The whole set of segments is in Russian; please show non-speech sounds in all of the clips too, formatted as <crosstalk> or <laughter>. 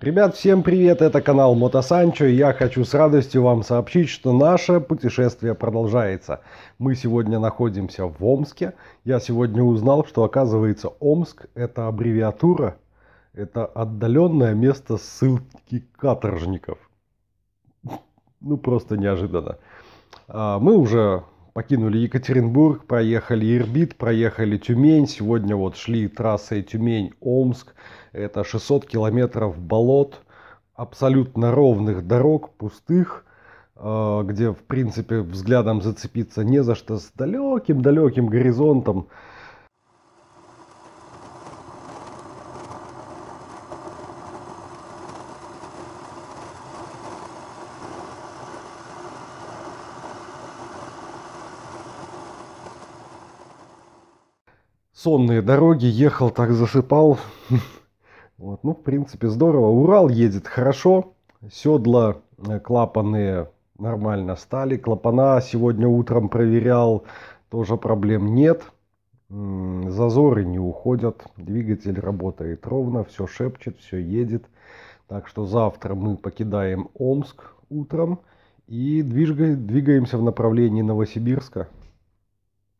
Ребят, всем привет, это канал Мотосанчо, и я хочу с радостью вам сообщить, что наше путешествие продолжается. Мы сегодня находимся в Омске. Я сегодня узнал, что оказывается Омск – это аббревиатура, это отдаленное место ссылки каторжников. <laughs> Ну, просто неожиданно. А, мы уже покинули Екатеринбург, проехали Ирбит, проехали Тюмень. Сегодня вот шли трассой Тюмень-Омск. Это 600 километров болот, абсолютно ровных дорог, пустых, э, где, в принципе, взглядом зацепиться не за что, с далеким-далеким горизонтом сонные дороги, ехал, так засыпал. <laughs> Вот, ну, в принципе, здорово. Урал едет хорошо. Седла, э, клапаны нормально стали. Клапана сегодня утром проверял. Тоже проблем нет. Зазоры не уходят. Двигатель работает ровно. Все шепчет, все едет. Так что завтра мы покидаем Омск утром. И двигаемся в направлении Новосибирска.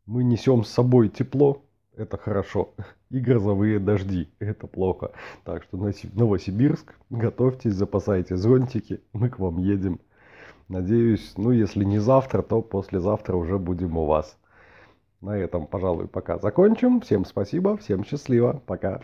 Мы несем с собой тепло, это хорошо. <laughs> И грозовые дожди, это плохо. Так что Новосибирск, готовьтесь, запасайте зонтики, мы к вам едем. Надеюсь, ну если не завтра, то послезавтра уже будем у вас. На этом, пожалуй, пока закончим. Всем спасибо, всем счастливо, пока.